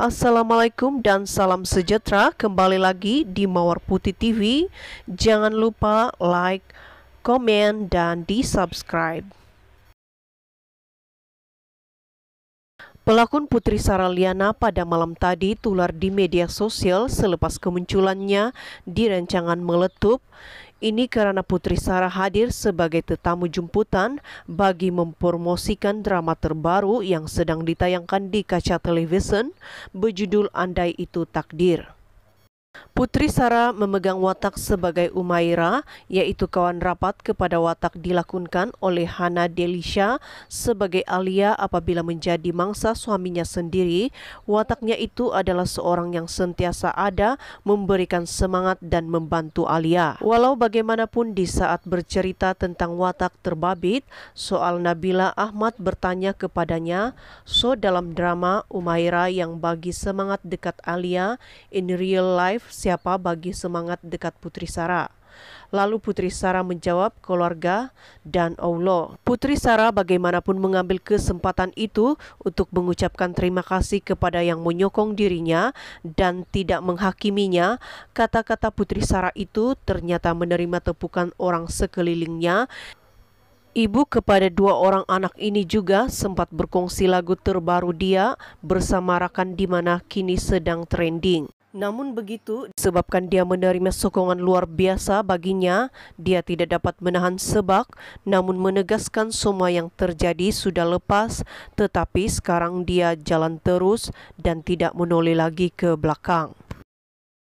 Assalamualaikum dan salam sejahtera kembali lagi di Mawar Putih TV. Jangan lupa like, komen, dan di-subscribe. Pelakon Putri Saraliana pada malam tadi tular di media sosial selepas kemunculannya di rancangan Meletup ini karena Putri Sarah hadir sebagai tetamu jemputan bagi mempromosikan drama terbaru yang sedang ditayangkan di kaca televisi berjudul Andai Itu Takdir. Putri Sarah memegang watak sebagai Umaira, yaitu kawan rapat kepada watak dilakukan oleh Hana Delisha sebagai Alia apabila menjadi mangsa suaminya sendiri. Wataknya itu adalah seorang yang sentiasa ada, memberikan semangat dan membantu Alia. Walau bagaimanapun di saat bercerita tentang watak terbabit, soal Nabila Ahmad bertanya kepadanya, so dalam drama Umaira yang bagi semangat dekat Alia, in real life Arif siapa bagi semangat dekat Putri Sara? Lalu Putri Sara menjawab keluarga dan Allah. Putri Sara bagaimanapun mengambil kesempatan itu untuk mengucapkan terima kasih kepada yang menyokong dirinya dan tidak menghakiminya. Kata-kata Putri Sara itu ternyata menerima tepukan orang sekelilingnya Ibu kepada dua orang anak ini juga sempat berkongsi lagu terbaru dia bersama Rakan di mana kini sedang trending. Namun begitu, disebabkan dia menerima sokongan luar biasa baginya, dia tidak dapat menahan sebak, namun menegaskan semua yang terjadi sudah lepas, tetapi sekarang dia jalan terus dan tidak menoleh lagi ke belakang.